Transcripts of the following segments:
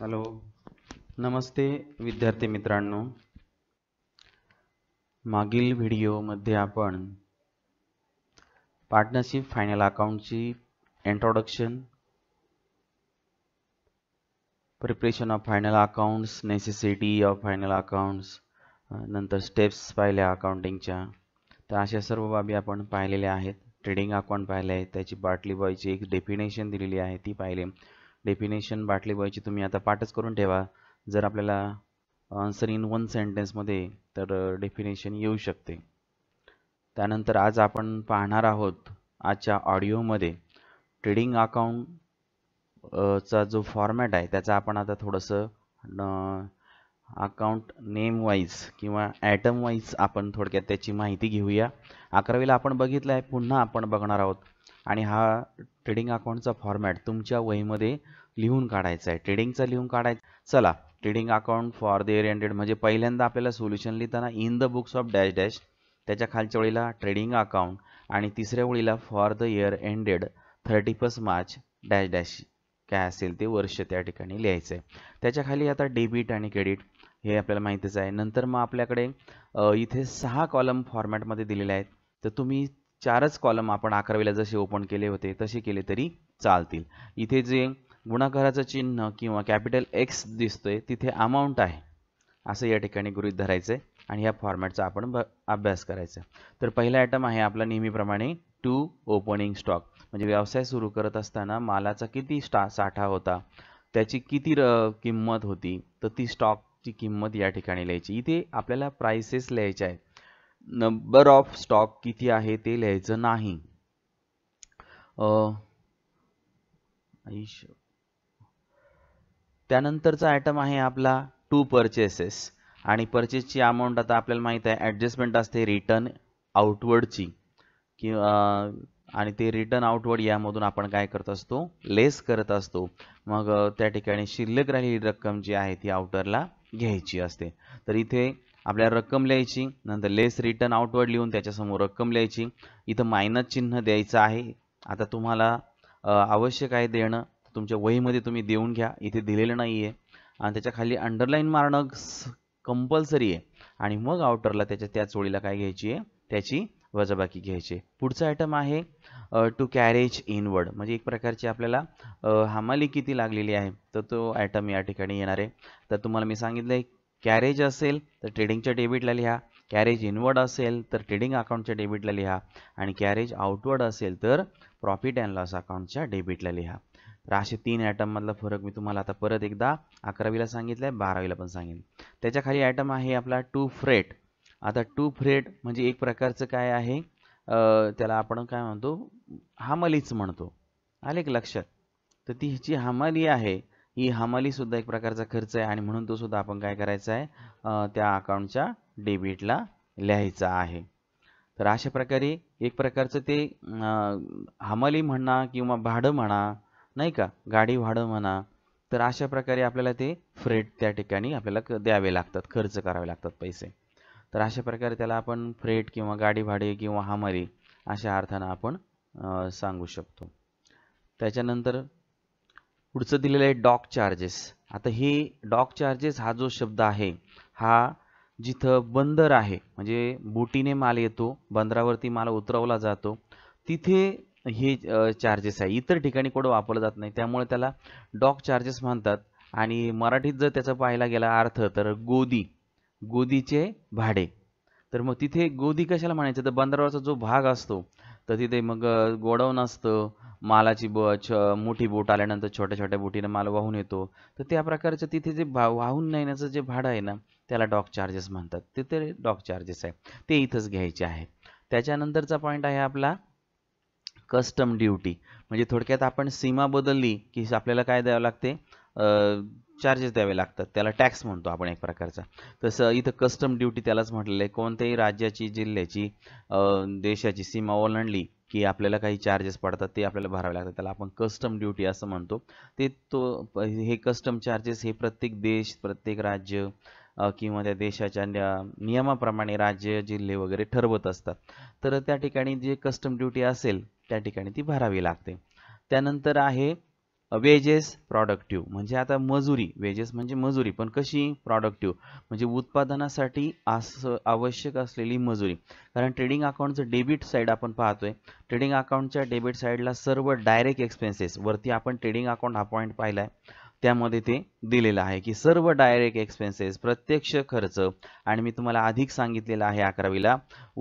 hello नमस्ते विद्यार्थी मित्रांनो मागील व्हिडिओमध्ये आपण पार्टनरशिप फायनल अकाउंटची introduction preparation of final accounts necessity of final accounts नंतर स्टेप्स पाहिल्या अकाउंटिंगच्या तर अशा सर्व बाबी आपण पाहिलेल्या आहेत ट्रेडिंग अकाउंट पाहिले आहेत त्याची बाटली बॉयची एक डेफिनेशन दिलेली आहे ती पाहिली डेफिनेशन बाटली बॉयची तुम्ही आता पाठच करून ठेवा जर आपल्याला आन्सर इन वन सेंटेन्समध्ये तर डेफिनेशन येऊ शकते त्यानंतर आज आपण पाहणार आहोत आजच्या ऑडिओमध्ये ट्रेडिंग अकाउंट चा जो फॉर्मॅट आहे त्याचा आपण आता थोडंसं अकाउंट नेम वाईज किंवा ॲटम वाईज आपण थोडक्यात त्याची माहिती घेऊया अकरावीला आपण बघितलं आहे पुन्हा आपण बघणार आहोत आणि हा ट्रेडिंग अकाउंटचा फॉर्मॅट तुमच्या वहीमध्ये लिहून काढायचं आहे ट्रेडिंगचा लिहून काढायचं चला trading account for the year ended म्हणजे पहिल्यांदा आपल्याला सोल्युशन लिहिताना in the books of dash dash त्याच्या खालच्या ओळीला ट्रेडिंग अकाउंट आणि तिसऱ्या ओळीला for the year ended thirty first March dash dash काय असेल ते वर्ष त्या ठिकाणी लिहायचं आहे त्याच्या खाली आता डेबिट आणि क्रेडिट हे आपल्याला माहितीच आहे नंतर मग आपल्याकडे इथे सहा कॉलम फॉर्मॅटमध्ये दिलेले आहेत तर तुम्ही चारच कॉलम आपण अकरावीला जसे ओपन केले होते तसे केले तरी चालतील इथे जे गुणाकाराचं चिन्ह किंवा कॅपिटल एक्स दिसतोय तिथे अमाऊंट आहे असं या ठिकाणी गृहित धरायचं आहे आणि ह्या फॉर्मॅटचा आपण अभ्यास करायचा तर पहिला आयटम आहे आपला नेहमीप्रमाणे टू ओपनिंग स्टॉक म्हणजे व्यवसाय सुरू करत असताना मालाचा किती स्टा साठा होता त्याची किती र किंमत होती तर ती स्टॉकची किंमत या ठिकाणी लिहायची इथे आपल्याला प्राइसेस लिहायचे आहेत नंबर ऑफ स्टॉक किती आहे ते लिहायचं नाही त्यानंतरचा आयटम आहे आपला टू परचेसेस आणि परचेसची अमाऊंट आता आपल्याला माहीत आहे ॲडजस्टमेंट असते रिटर्न आउटवर्डची कि आणि ते रिटर्न आउटवर्ड यामधून आपण काय करत असतो लेस करत असतो मग त्या ठिकाणी शिल्लक राहिलेली रक्कम जी आहे ती आउटरला घ्यायची असते तर इथे आपल्याला रक्कम लिहायची नंतर लेस रिटर्न आउटवर्ड लिहून त्याच्यासमोर रक्कम लिहायची इथं मायनस चिन्ह द्यायचं आहे आता तुम्हाला आवश्यक आहे देणं तुमच्या वहीमध्ये तुम्ही देऊन घ्या इथे दिलेलं नाही आहे आणि त्याच्या खाली अंडरलाईन मारणं कंपल्सरी आहे आणि मग आउटरला त्याच्या त्या चोळीला काय घ्यायची आहे त्याची वजाबाकी घ्यायची पुढचं आयटम आहे टू कॅरेज इनवर्ड म्हणजे एक प्रकारची आपल्याला हमाली किती लागलेली आहे तर तो आयटम या ठिकाणी येणार आहे तर तुम्हाला मी सांगितलं आहे कॅरेज असेल तर ट्रेडिंगच्या डेबिटला लिहा कॅरेज इनवर्ड असेल तर ट्रेडिंग अकाउंटच्या डेबिटला लिहा आणि कॅरेज आउटवर्ड असेल तर प्रॉफिट अँड लॉस अकाउंटच्या डेबिटला लिहा तर असे तीन ॲटममधला फरक मी तुम्हाला आता परत एकदा अकरावीला सांगितलं आहे बारावीला पण सांगेन त्याच्या खाली ॲटम आहे आपला टू फ्रेट आता टू फ्रेट म्हणजे एक प्रकारचं काय आहे त्याला आपण काय म्हणतो हामलीच म्हणतो आले एक लक्षात तर ती जी हमाली आहे ही हमालीसुद्धा एक प्रकारचा खर्च आहे आणि म्हणून तो सुद्धा आपण काय करायचा आहे त्या अकाउंटच्या डेबिटला लिहायचा आहे तर अशा प्रकारे एक प्रकारचं ते हमाली म्हणा किंवा भाडं म्हणा नाही का गाडी भाडं म्हणा तर अशा प्रकारे आपल्याला ते फ्रेट त्या ठिकाणी आपल्याला द्यावे लागतात खर्च करावे लागतात पैसे तर अशा प्रकारे त्याला आपण फ्रेट किंवा गाडी भाडे किंवा हामरी अशा अर्थानं आपण सांगू शकतो त्याच्यानंतर पुढचं दिलेलं आहे डॉक चार्जेस आता हे डॉक चार्जेस हा जो शब्द आहे हा जिथं बंदर आहे म्हणजे बोटीने माल येतो बंदरावरती माल उतरवला जातो तिथे हे चार्जेस आहे इतर ठिकाणी कोड वापरलं जात नाही त्यामुळे त्याला डॉक चार्जेस म्हणतात आणि मराठीत जर त्याचा पाहायला गेला अर्थ तर गोदी गोदीचे भाडे तर मग तिथे गोदी कशाला म्हणायचं तर बंदरावरचा जो भाग असतो तर तिथे मग गोडाऊन असतं मालाची ब मोठी बोट आल्यानंतर छोट्या छोट्या बोटीने माल वाहून येतो तर त्या प्रकारचं तिथे जे भा वाहून नेण्याचं जे भाडं आहे ना त्याला डॉक चार्जेस म्हणतात ते डॉक चार्जेस आहे ते इथंच घ्यायचे आहे त्याच्यानंतरचा पॉईंट आहे आपला कस्टम ड्युटी म्हणजे थोडक्यात आपण सीमा बदलली की आपल्याला काय द्यावं लागते चार्जेस द्यावे लागतात त्याला टॅक्स म्हणतो आपण एक प्रकारचा तसं इथं कस्टम ड्युटी त्यालाच म्हटलेलं आहे कोणत्याही राज्याची जिल्ह्याची देशाची सीमा ओलांडली की आपल्याला काही चार्जेस पडतात ते आपल्याला भरावे लागतात त्याला आपण कस्टम ड्युटी असं म्हणतो ते तो हे कस्टम चार्जेस हे प्रत्येक देश प्रत्येक राज्य किंवा त्या देशाच्या नियमाप्रमाणे राज्य जिल्हे वगैरे ठरवत असतात तर त्या ठिकाणी जे कस्टम ड्युटी असेल त्या ठिकाणी ती भरावी लागते त्यानंतर आहे वेजेस प्रॉडक्टिव्ह म्हणजे आता मजुरी वेजेस म्हणजे मजुरी पण कशी प्रॉडक्टिव्ह म्हणजे उत्पादनासाठी अस आवश्यक असलेली मजुरी कारण ट्रेडिंग अकाउंटचं डेबिट साईड आपण पाहतोय ट्रेडिंग अकाउंटच्या डेबिट साईडला सर्व डायरेक्ट एक्सपेन्सेस वरती आपण ट्रेडिंग अकाउंट हा पॉईंट पाहिला आहे त्यामध्ये ते दिलेलं आहे की सर्व डायरेक्ट एक्सपेन्सेस प्रत्यक्ष खर्च आणि मी तुम्हाला अधिक सांगितलेला आहे अकरावीला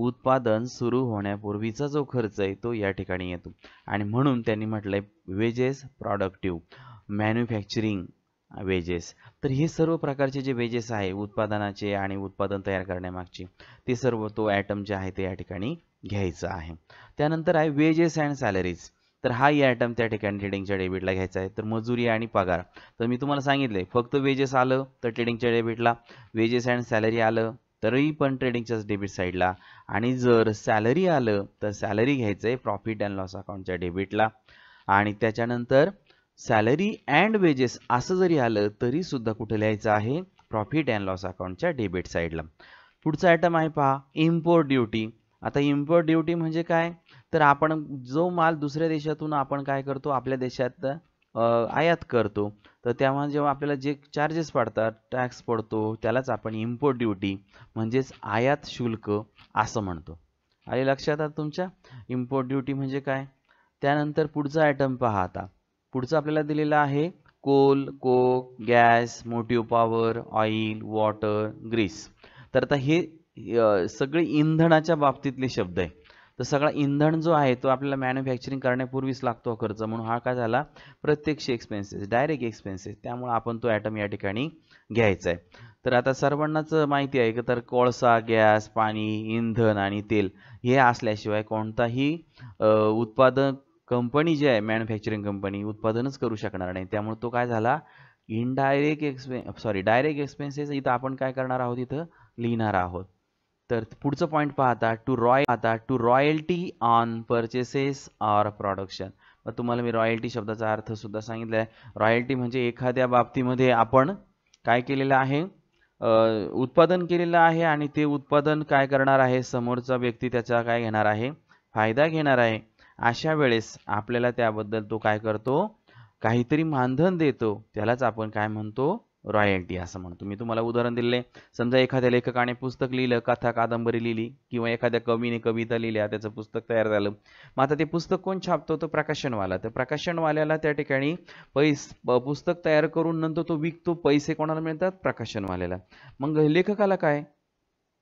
उत्पादन सुरू होण्यापूर्वीचा जो खर्च आहे तो या ठिकाणी येतो आणि म्हणून त्यांनी म्हटलंय वेजेस प्रॉडक्टिव्ह मॅन्युफॅक्चरिंग वेजेस तर हे सर्व प्रकारचे जे वेजेस आहे उत्पादनाचे आणि उत्पादन तयार करण्यामागचे ते सर्व तो ॲटम जे आहे ते या ठिकाणी घ्यायचं आहे त्यानंतर आहे वेजेस अँड सॅलरीज तर हाही आयटम त्या ठिकाणी ट्रेडिंगच्या डेबिटला घ्यायचा आहे तर मजुरी आणि पगार तर मी तुम्हाला सांगितले फक्त वेजेस आलं तर ट्रेडिंगच्या डेबिटला वेजेस अँड सॅलरी आलं तरी पण ट्रेडिंगच्याच डेबिट साईडला आणि जर सॅलरी आलं तर सॅलरी घ्यायचं आहे प्रॉफिट अँड लॉस अकाउंटच्या डेबिटला आणि त्याच्यानंतर सॅलरी अँड वेजेस असं जरी आलं तरी सुद्धा कुठे लिहायचं आहे प्रॉफिट अँड लॉस अकाउंटच्या डेबिट साईडला पुढचा आयटम आहे पहा इम्पोर्ट ड्युटी आता इम्पोर्ट ड्युटी म्हणजे काय तर आपण जो माल दुसऱ्या देशातून आपण काय करतो आपल्या देशात आयात करतो तर तेव्हा जेव्हा आपल्याला जे चार्जेस पडतात टॅक्स पडतो त्यालाच आपण इम्पोर्ट ड्युटी म्हणजेच आयात शुल्क असं म्हणतो आले लक्षात आता तुमच्या इम्पोर्ट ड्युटी म्हणजे काय त्यानंतर पुढचा आयटम पहा आता पुढचं आपल्याला दिलेलं आहे coal coke gas motive power oil water grease तर आता हे सगळे इंधनाच्या बाबतीतले शब्द आहे तर सगळा इंधन जो आहे तो आपल्याला मॅन्युफॅक्चरिंग करण्यापूर्वीच लागतो खर्च म्हणून हा काय झाला प्रत्यक्ष एक्सपेन्सेस डायरेक्ट एक्सपेन्सेस त्यामुळे आपण तो ॲटम या ठिकाणी घ्यायचा आहे तर आता सर्वांनाच माहिती आहे की तर कोळसा गॅस पाणी इंधन आणि तेल हे असल्याशिवाय कोणताही उत्पादन कंपनी जी आहे मॅन्युफॅक्चरिंग कंपनी उत्पादनच करू शकणार नाही त्यामुळे तो काय झाला इनडायरेक्ट एक्सपे सॉरी डायरेक्ट एक्सपेन्सेस इथं आपण काय करणार आहोत इथं लिहिणार आहोत तर पुढचं पॉईंट पाहता टू रॉय आता to royalty on purchases or production मग तुम्हाला मी रॉयल्टी शब्दाचा अर्थसुद्धा सांगितला आहे रॉयल्टी म्हणजे एखाद्या बाबतीमध्ये आपण काय केलेलं आहे उत्पादन केलेलं आहे आणि ते उत्पादन काय करणार आहे समोरचा व्यक्ती त्याचा काय घेणार आहे फायदा घेणार आहे अशा वेळेस आपल्याला त्याबद्दल तो काय करतो काहीतरी मानधन देतो त्यालाच आपण काय म्हणतो रॉयल्टी असं म्हणतो मी तुम्हाला उदाहरण दिले समजा एखाद्या लेखकाने पुस्तक लिहिलं कथा कादंबरी लिहिली किंवा एखाद्या कवीने कविता लिहिल्या त्याचं पुस्तक तयार झालं मग आता ते पुस्तक कोण छापतो तो प्रकाशनवाला तर प्रकाशनवाल्याला त्या ठिकाणी पैस पुस्तक तयार करून नंतर तो विकतो पैसे कोणाला मिळतात प्रकाशनवाल्याला मग लेखकाला काय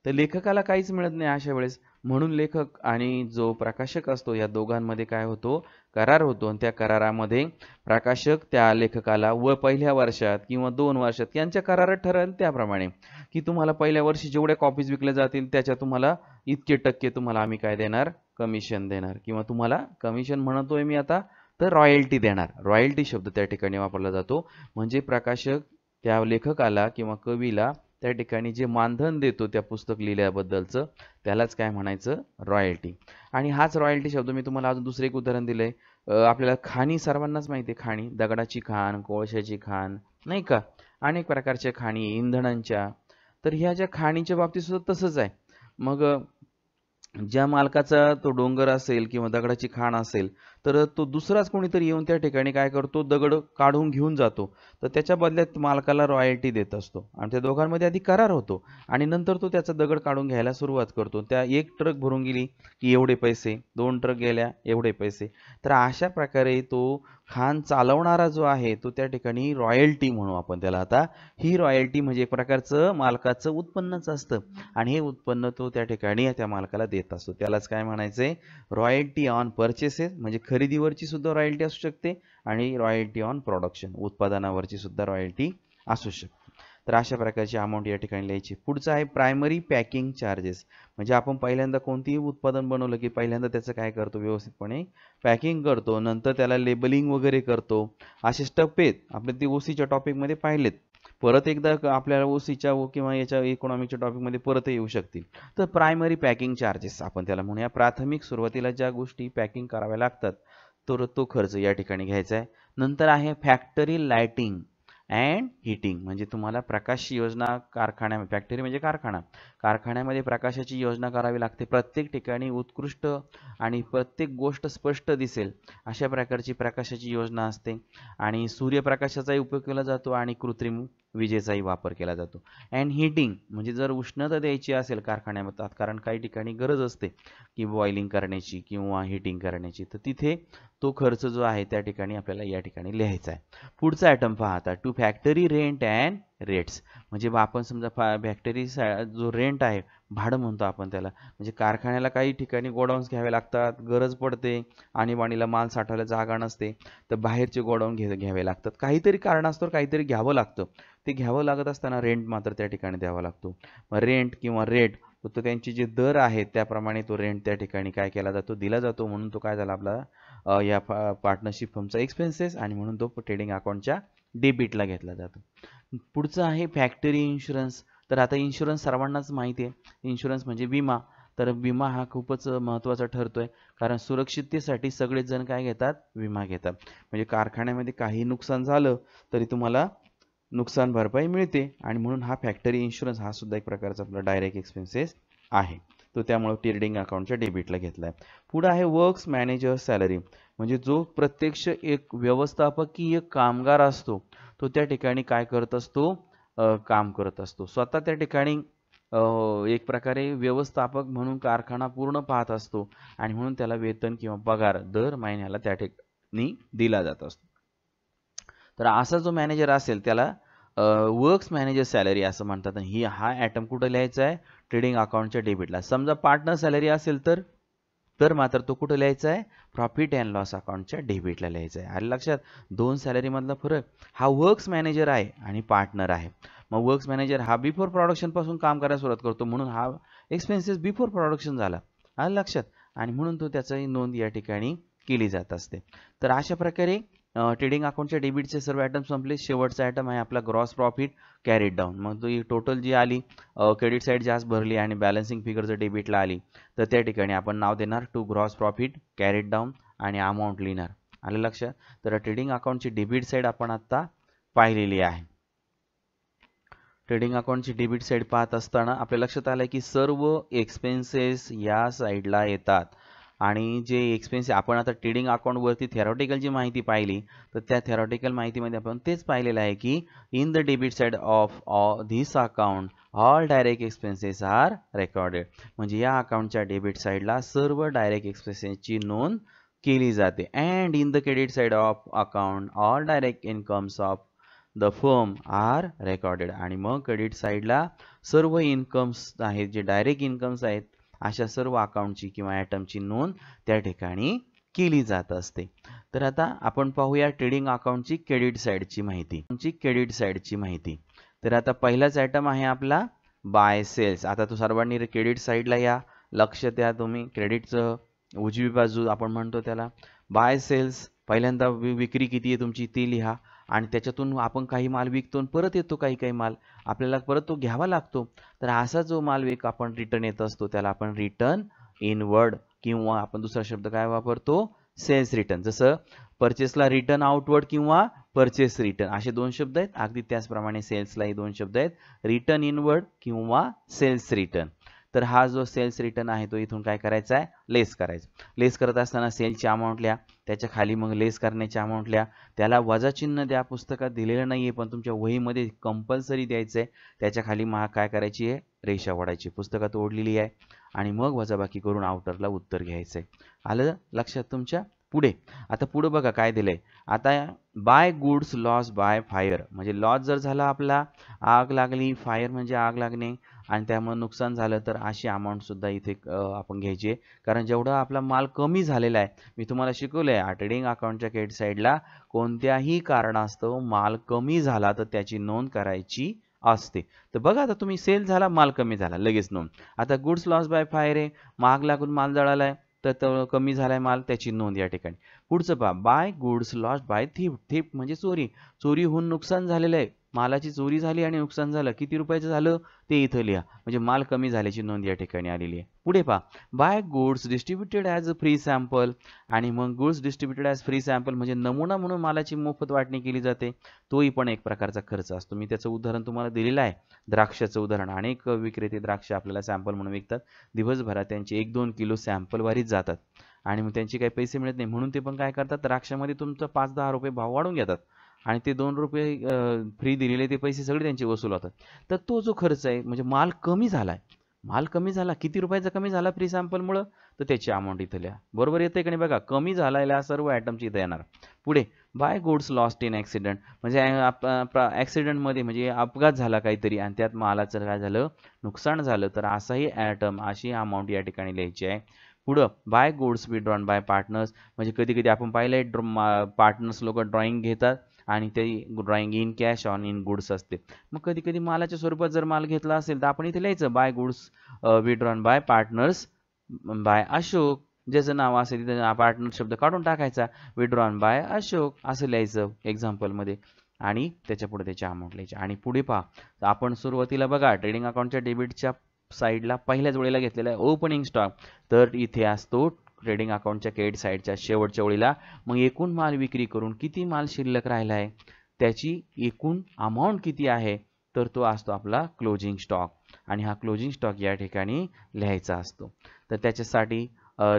तर लेखकाला काहीच मिळत नाही अशा वेळेस म्हणून लेखक आणि जो प्रकाशक असतो या दोघांमध्ये काय होतो करार होतो आणि त्या करारामध्ये प्रकाशक त्या लेखकाला व पहिल्या वर्षात किंवा दोन वर्षात यांच्या करारात ठरेल त्याप्रमाणे की तुम्हाला पहिल्या वर्षी जेवढ्या कॉपीज विकल्या जातील त्याच्या तुम्हाला इतके टक्के तुम्हाला आम्ही काय देणार कमिशन देणार किंवा तुम्हाला कमिशन म्हणतोय मी आता तर रॉयल्टी देणार रॉयल्टी शब्द त्या ठिकाणी वापरला जातो म्हणजे प्रकाशक त्या लेखकाला किंवा कवीला त्या ठिकाणी जे मानधन देतो त्या पुस्तक लिहिल्याबद्दलचं त्यालाच काय म्हणायचं रॉयल्टी आणि हाच रॉयल्टी शब्द मी तुम्हाला अजून दुसरे एक उदाहरण दिलंय आहे आपल्याला खाणी सर्वांनाच माहिती आहे खाणी दगडाची खाण कोळशाची खाण नाही का अनेक प्रकारच्या खाणी इंधनांच्या तर ह्या ज्या खाणीच्या बाबतीत सुद्धा तसंच आहे मग ज्या मालकाचा तो डोंगर असेल किंवा दगडाची खाण असेल तर तो दुसराच कोणीतरी येऊन त्या ठिकाणी काय करतो दगड काढून घेऊन जातो तर त्याच्या बदल्यात मालकाला रॉयल्टी देत असतो आणि त्या दोघांमध्ये आधी करार होतो आणि नंतर तो त्याचा दगड काढून घ्यायला सुरुवात करतो त्या एक ट्रक भरून गेली की एवढे पैसे दोन ट्रक गेल्या एवढे पैसे तर अशा प्रकारे तो खान चालवणारा जो आहे तो त्या ठिकाणी रॉयल्टी म्हणू आपण त्याला आता ही रॉयल्टी म्हणजे एक प्रकारचं मालकाचं उत्पन्नच असतं आणि हे उत्पन्न तो त्या ठिकाणी त्या मालकाला देत असतो त्यालाच काय म्हणायचंय रॉयल्टी ऑन परचेसेस म्हणजे खरेदीवरची सुद्धा रॉयल्टी असू शकते आणि रॉयल्टी ऑन प्रोडक्शन उत्पादनावरची सुद्धा रॉयल्टी असू शकते तर अशा प्रकारची अमाऊंट या ठिकाणी लिहायची पुढचं आहे प्रायमरी पॅकिंग चार्जेस म्हणजे आपण पहिल्यांदा कोणतेही उत्पादन बनवलं की पहिल्यांदा त्याचं काय करतो व्यवस्थितपणे पॅकिंग करतो नंतर त्याला लेबलिंग वगैरे करतो असे टप्पे आहेत आपण ते ओसीच्या टॉपिकमध्ये पाहिलेत परत एकदा आपल्याला ओसीच्या ओ किंवा याच्या इकॉनॉमिकच्या टॉपिकमध्ये परत येऊ शकतील तर प्रायमरी पॅकिंग चार्जेस आपण त्याला म्हणूया प्राथमिक सुरुवातीला ज्या गोष्टी पॅकिंग कराव्या लागतात तर तो खर्च या ठिकाणी घ्यायचा आहे नंतर आहे फॅक्टरी लायटिंग अँड हिटिंग म्हणजे तुम्हाला प्रकाश योजना कारखान्या फॅक्टरी म्हणजे कारखाना कारखान्यामध्ये प्रकाशाची योजना करावी लागते प्रत्येक ठिकाणी उत्कृष्ट आणि प्रत्येक गोष्ट स्पष्ट दिसेल अशा प्रकारची प्रकाशाची योजना असते आणि सूर्यप्रकाशाचाही उपयोग केला जातो आणि कृत्रिम विजेचाही वापर केला जातो अँड हिटिंग म्हणजे जर उष्णता द्यायची असेल कारखान्यामध्ये कारण काही ठिकाणी गरज असते की बॉइलिंग करण्याची किंवा हिटिंग करण्याची तर तिथे तो खर्च जो आहे त्या ठिकाणी आपल्याला या ठिकाणी लिहायचा आहे पुढचा आयटम पाहता to factory rent and rates म्हणजे मग आपण समजा फा फॅक्टरी जो रेंट आहे भाडं म्हणतो आपण त्याला म्हणजे कारखान्याला काही ठिकाणी गोडाऊन्स घ्यावे लागतात गरज पडते आणीबाणीला माल साठवायला जागा नसते तर बाहेरचे गोडाऊन घे घ्यावे लागतात काहीतरी कारणास्तव काहीतरी घ्यावं लागतं ते घ्यावं लागत असताना रेंट मात्र त्या ठिकाणी द्यावा लागतो रेंट किंवा रेट तर त्यांचे जे दर आहेत त्याप्रमाणे तो रेंट त्या ठिकाणी काय केला जातो दिला जातो म्हणून तो काय झाला आपला या पार्टनरशिप फर्मचा एक्सपेन्सेस आणि म्हणून तो ट्रेडिंग अकाउंटच्या डेबिटला घेतला जातो पुढचं आहे फॅक्टरी इन्शुरन्स तर आता इन्शुरन्स सर्वांनाच माहिती आहे इन्शुरन्स म्हणजे विमा तर विमा हा खूपच महत्त्वाचा ठरतो आहे कारण सुरक्षिततेसाठी सगळेजण काय घेतात विमा घेतात म्हणजे कारखान्यामध्ये काही नुकसान झालं तरी तुम्हाला नुकसान भरपाई मिळते आणि म्हणून हा फॅक्टरी इन्शुरन्स हा सुद्धा एक प्रकारचा आपला डायरेक्ट एक्सपेन्सेस आहे तो त्यामुळे ट्रेडिंग अकाउंटच्या डेबिटला घेतला आहे पुढं आहे वर्क्स मॅनेजर सॅलरी म्हणजे जो प्रत्यक्ष एक व्यवस्थापकीय कामगार असतो तो त्या ठिकाणी काय करत असतो काम करत असतो स्वतः त्या ठिकाणी एक प्रकारे व्यवस्थापक म्हणून कारखाना पूर्ण पाहत असतो आणि म्हणून त्याला वेतन किंवा पगार दर महिन्याला त्या ठिकाणी दिला जात असतो तर असा जो मॅनेजर असेल त्याला वर्क्स मॅनेजर सॅलरी असं म्हणतात ही हा ॲटम कुठं लिहायचा आहे ट्रेडिंग अकाउंटच्या डेबिटला समजा पार्टनर सॅलरी असेल तर तर मात्र तो कुठं लिहायचा आहे प्रॉफिट अँड लॉस अकाउंटच्या डेबिटला लिहायचा आहे आणि लक्षात दोन सॅलरीमधला फरक हा वर्क्स मॅनेजर आहे आणि पार्टनर आहे मग वर्क्स मॅनेजर हा बिफोर प्रॉडक्शनपासून काम करायला सुरुवात करतो म्हणून हा एक्सपेन्सेस बिफोर प्रॉडक्शन झाला आणि लक्षात आणि म्हणून तो त्याचाही नोंद या ठिकाणी केली जात असते तर अशा प्रकारे ट्रेडिंग अकाउंटच्या डेबिटचे सर्व आयटम संपले शेवटचा आयटम आहे आपला ग्रॉस प्रॉफिट कॅरीड डाऊन मग तो टोटल जी आली क्रेडिट साईड जास्त भरली आणि बॅलन्सिंग फिगर जर डेबिटला आली तर त्या ठिकाणी आपण नाव देणार to gross profit carried down आणि अमाऊंट लिहिणार आलं लक्षात तर ट्रेडिंग अकाउंटची डेबिट साईड आपण आत्ता पाहिलेली आहे ट्रेडिंग अकाउंटची डेबिट साईड पाहत असताना आपल्या लक्षात आलं की सर्व एक्सपेन्सेस या साईडला येतात आणि जे एक्सपेन्स आपण आता ट्रेडिंग अकाउंटवरती थेरॉटिकल जी माहिती पाहिली तर त्या थेरॉटिकल माहितीमध्ये आपण तेच पाहिलेलं आहे की in the debit side of this account all direct expenses are recorded म्हणजे या अकाउंटच्या डेबिट साईडला सर्व डायरेक्ट एक्सपेन्सेसची नोंद केली जाते and in the credit side of account all direct incomes of the firm are recorded आणि मग क्रेडिट साईडला सर्व इन्कम्स आहेत जे डायरेक्ट इन्कम्स आहेत अशा सर्व अकाउंटची किंवा ॲटमची नोंद त्या ठिकाणी केली जात असते तर आता आपण पाहूया ट्रेडिंग अकाउंटची क्रेडिट साईडची माहिती तुमची क्रेडिट साईडची माहिती तर आता पहिलाच ॲटम आहे आपला बाय सेल्स आता तू सर्वांनी क्रेडिट साईडला या लक्ष द्या तुम्ही क्रेडिटचं उजवी बाजू आपण म्हणतो त्याला बाय सेल्स पहिल्यांदा विक्री किती आहे तुमची ती लिहा आणि त्याच्यातून आपण काही माल विकतो परत येतो काही काही माल आपल्याला परत तो घ्यावा लागतो तर असा जो माल विक आपण रिटर्न येत असतो त्याला आपण रिटर्न इनवर्ड किंवा आपण दुसरा शब्द काय वापरतो सेल्स रिटर्न जसं परचेसला रिटर्न आउटवर्ड किंवा परचेस रिटर्न असे दोन शब्द आहेत अगदी त्याचप्रमाणे सेल्सलाही दोन शब्द आहेत रिटर्न इनवर्ड किंवा सेल्स रिटर्न तर हा जो सेल्स रिटर्न आहे तो इथून काय करायचा आहे लेस करायचा लेस करत असताना सेलची अमाऊंट लिहा त्याच्या खाली मग लेस करण्याच्या लिहा त्याला वजाचिन्ह द्या पुस्तकात दिलेलं नाही आहे पण तुमच्या वहीमध्ये कंपल्सरी द्यायचं आहे त्याच्या खाली महा काय करायची आहे रेषा वाढायची पुस्तकात ओढलेली आहे आणि मग वजाबाकी करून आउटरला उत्तर घ्यायचं आहे आलं लक्षात तुमच्या पुढे आता पुढे बघा काय दिलंय आता by goods loss by fire म्हणजे लॉस जर झाला आपला आग लागली फायर म्हणजे आग लागणे आणि त्यामुळे नुकसान झालं तर अशी अमाऊंटसुद्धा इथे आपण घ्यायची आहे कारण जेवढा आपला माल कमी झालेला आहे मी तुम्हाला शिकवलं आहे अकाउंटच्या केड साईडला कोणत्याही कारणास्तव माल कमी झाला तर त्याची नोंद करायची असते तर बघा आता तुम्ही सेल झाला माल कमी झाला लगेच नोंद आता गुड्स लॉस बाय फायर आहे माग लागून माल जळाला आहे तर कमी झालाय माल त्याची नोंद या ठिकाणी पुढचं पहा by goods lost by theft theft म्हणजे चोरी चोरी होऊन नुकसान झालेलं आहे मालाची चोरी झाली आणि नुकसान झालं किती रुपयाचं झालं ते इथं लिहा म्हणजे माल कमी झाल्याची नोंद या ठिकाणी आलेली आहे पुढे पहा by goods distributed as a free sample आणि मग goods distributed as free sample म्हणजे नमुना म्हणून मालाची मोफत वाटणी केली जाते तोही पण एक प्रकारचा खर्च असतो मी त्याचं उदाहरण तुम्हाला दिलेलं आहे द्राक्षाचं उदाहरण अनेक विक्रेते द्राक्ष आपल्याला सॅम्पल म्हणून विकतात दिवसभरात त्यांचे एक दोन किलो सॅम्पल वारीत जातात आणि मग त्यांचे काही पैसे मिळत नाही म्हणून ते पण काय करतात द्राक्षामध्ये तुमचं पाच दहा रुपये भाव वाढून घेतात आणि ते दोन रुपये फ्री दिलेले ते पैसे सगळे त्यांचे वसूल होतात तर तो जो खर्च आहे म्हणजे माल कमी झाला आहे माल कमी झाला किती रुपयाचा कमी झाला फ्री सॅम्पलमुळं तर त्याची अमाऊंट इथं लिहा बरोबर येते की नाही बघा कमी या सर्व आयटमची इथं येणार पुढे by goods lost in accident म्हणजे ॲक्सिडेंटमध्ये म्हणजे अपघात झाला काहीतरी आणि त्यात मालाचं काय झालं नुकसान झालं तर असाही ॲटम अशी अमाऊंट या ठिकाणी लिहायची आहे पुढं by goods withdrawn by partners म्हणजे कधी कधी आपण पाहिलं आहे ड्रॉ पार्टनर्स लोक ड्रॉइंग घेतात आणि ते drawing in cash on in goods असते मग कधी कधी मालाच्या स्वरूपात जर माल घेतला असेल तर आपण इथे लिहायचं by goods withdrawn by partners by Ashok ज्याचं नाव असेल तिथे पार्टनर शब्द काढून टाकायचा विड्रॉन बाय अशोक असं लिहायचं एक्झाम्पलमध्ये आणि त्याच्या पुढे त्याच्या अमाऊंट लिहायचे आणि पुढे पहा आपण सुरुवातीला बघा ट्रेडिंग अकाउंटच्या डेबिटच्या साईडला पहिल्याच वेळेला घेतलेला आहे ओपनिंग स्टॉक तर इथे असतो ट्रेडिंग अकाउंटच्या क्रेडिट साईडच्या शेवटच्या ओळीला मग एकूण माल विक्री करून किती माल शिल्लक राहिला आहे त्याची एकूण अमाऊंट किती आहे तर तो असतो आपला क्लोजिंग स्टॉक आणि हा क्लोजिंग स्टॉक या ठिकाणी लिहायचा असतो तर त्याच्यासाठी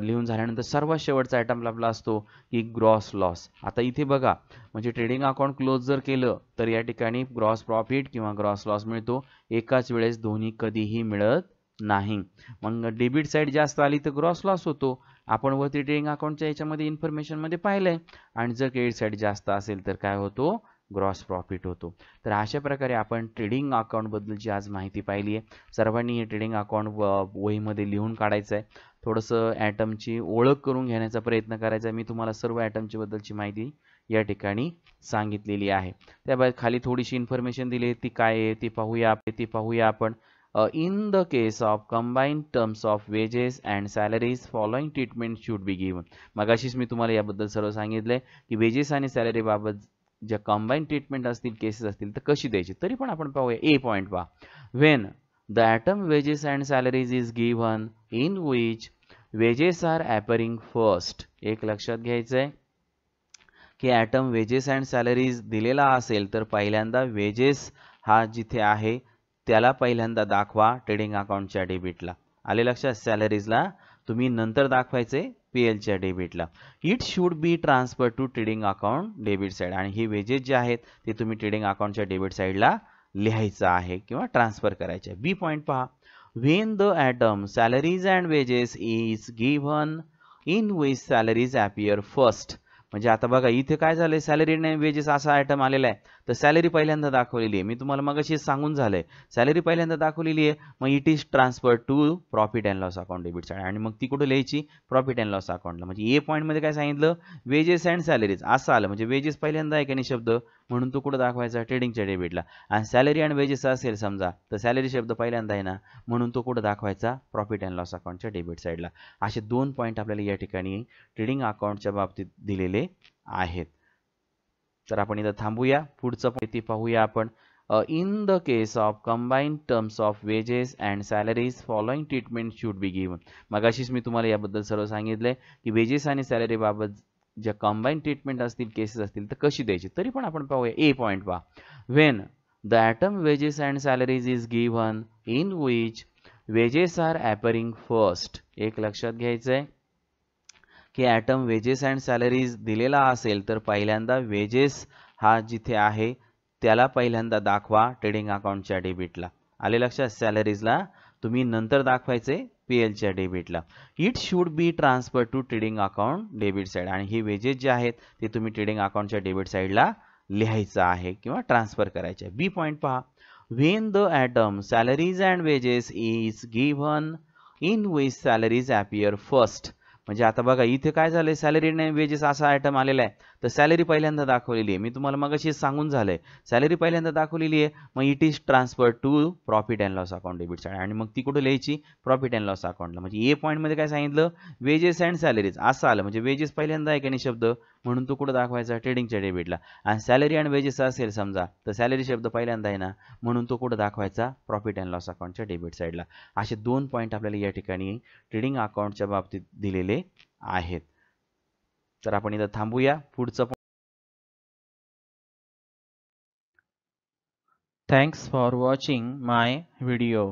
लिहून झाल्यानंतर सर्वात शेवटचा आयटम आपला असतो की ग्रॉस लॉस आता इथे बघा म्हणजे ट्रेडिंग अकाउंट क्लोज जर केलं तर या ठिकाणी ग्रॉस प्रॉफिट किंवा ग्रॉस लॉस मिळतो एकाच वेळेस दोन्ही कधीही मिळत नाही मग डेबिट साईड जास्त आली तर ग्रॉस लॉस होतो आपण वरती ट्रेडिंग अकाउंटच्या याच्यामध्ये इन्फॉर्मेशनमध्ये पाहिलं आहे आणि जर क्रेडिट जास्त असेल तर काय होतो ग्रॉस प्रॉफिट होतो तर अशा प्रकारे आपण ट्रेडिंग अकाउंटबद्दलची आज माहिती पाहिली आहे सर्वांनी हे ट्रेडिंग अकाउंट वहीमध्ये लिहून काढायचं आहे थोडंसं ॲटमची ओळख करून घेण्याचा प्रयत्न करायचा मी तुम्हाला सर्व ॲटमच्याबद्दलची बद्दलची माहिती या ठिकाणी सांगितलेली आहे त्या खाली थोडीशी इन्फॉर्मेशन दिली ती काय आहे ती पाहूया ती पाहूया आपण in uh, in the case of combined terms of wages and salaries following treatment should be given मगाशीच मी तुम्हाला याबद्दल सर्व सांगितलंय की वेजेस आणि सॅलरी बाबत ज्या कंबाईन ट्रीटमेंट असतील केसेस असतील तर कशी द्यायची तरी पण आपण पाहूया ए पॉईंट पहा when the item wages and salaries is given in which wages are appearing first एक लक्षात घ्यायचं आहे की ॲटम वेजेस अँड सॅलरीज दिलेला असेल तर पहिल्यांदा वेजेस हा जिथे आहे त्याला पहिल्यांदा दाखवा ट्रेडिंग अकाउंटच्या डेबिटला आले लक्षात सॅलरीजला तुम्ही नंतर दाखवायचे पी एलच्या डेबिटला it should be transfer to trading account debit side आणि हे वेजेस जे आहेत ते तुम्ही ट्रेडिंग अकाउंटच्या डेबिट साईडला लिहायचं आहे किंवा ट्रान्सफर आहे बी पॉईंट पहा when the item salaries and wages is given in wage salaries appear first म्हणजे आता बघा इथे काय झालं सॅलरी वेजेस असा आयटम आलेला आहे तर सॅलरी पहिल्यांदा दाखवलेली आहे मी तुम्हाला मग सांगून झालंय सॅलरी पहिल्यांदा दाखवलेली आहे मग it is transfer to profit and loss account debit side आणि मग ती कुठं लिहायची प्रॉफिट अँड लॉस अकाउंटला म्हणजे ए पॉईंटमध्ये काय सांगितलं वेजेस अँड सॅलरीज असं आलं म्हणजे वेजेस पहिल्यांदा आहे का शब्द म्हणून तो कुठं दाखवायचा ट्रेडिंगच्या डेबिटला आणि सॅलरी अँड वेजेस असेल समजा तर सॅलरी शब्द पहिल्यांदा आहे ना म्हणून तो कुठं दाखवायचा प्रॉफिट अँड लॉस अकाउंटच्या डेबिट साईडला असे दोन पॉईंट आपल्याला या ठिकाणी ट्रेडिंग अकाउंटच्या बाबतीत दिलेले आहेत तर आपण इथं थांबूया पुढचं माहिती पाहूया आपण in the case of combine terms of wages and salaries following treatment should be given मगाशीच मी तुम्हाला याबद्दल सर्व सांगितलंय की वेजेस आणि सॅलरीबाबत ज्या कंबाईन ट्रीटमेंट असतील केसेस असतील तर कशी द्यायची तरी पण आपण पाहूया ए पॉईंट पहा when the item wages and salaries is given in which wages are appearing first एक लक्षात घ्यायचं आहे की ॲटम वेजेस अँड सॅलरीज दिलेला असेल तर पहिल्यांदा वेजेस हा जिथे आहे त्याला पहिल्यांदा दाखवा ट्रेडिंग अकाउंटच्या डेबिटला आले लक्षात सॅलरीजला तुम्ही नंतर दाखवायचे पी एलच्या डेबिटला it should be transfer to trading account debit side आणि हे वेजेस जे आहेत ते तुम्ही ट्रेडिंग अकाउंटच्या डेबिट साईडला लिहायचं आहे किंवा ट्रान्सफर करायचे बी पॉईंट पहा when the item salaries and wages is given in wage salaries appear first म्हणजे आता बघा इथे काय झालंय सॅलरी आणि वेजेस असा आयटम आलेला आहे तर सॅलरी पहिल्यांदा दाखवलेली आहे मी तुम्हाला मग अशी सांगून झालं आहे सॅलरी पहिल्यांदा दाखवलेली आहे मग it is transfer to profit and loss account debit side आणि मग ती कुठं लिहायची प्रॉफिट अँड लॉस अकाउंटला म्हणजे ए पॉईंटमध्ये काय सांगितलं वेजेस अँड सॅलरीज असं आलं म्हणजे वेजेस पहिल्यांदा आहे का नाही शब्द म्हणून तो कुठं दाखवायचा ट्रेडिंगच्या डेबिटला आणि सॅलरी अँड वेजेस असेल समजा तर सॅलरी शब्द पहिल्यांदा आहे ना म्हणून तो कुठं दाखवायचा प्रॉफिट अँड लॉस अकाउंटच्या डेबिट साईडला असे दोन पॉईंट आपल्याला या ठिकाणी ट्रेडिंग अकाउंटच्या बाबतीत दिलेले आहेत तर आपण इथं थांबूया पुढचं thanks for watching my video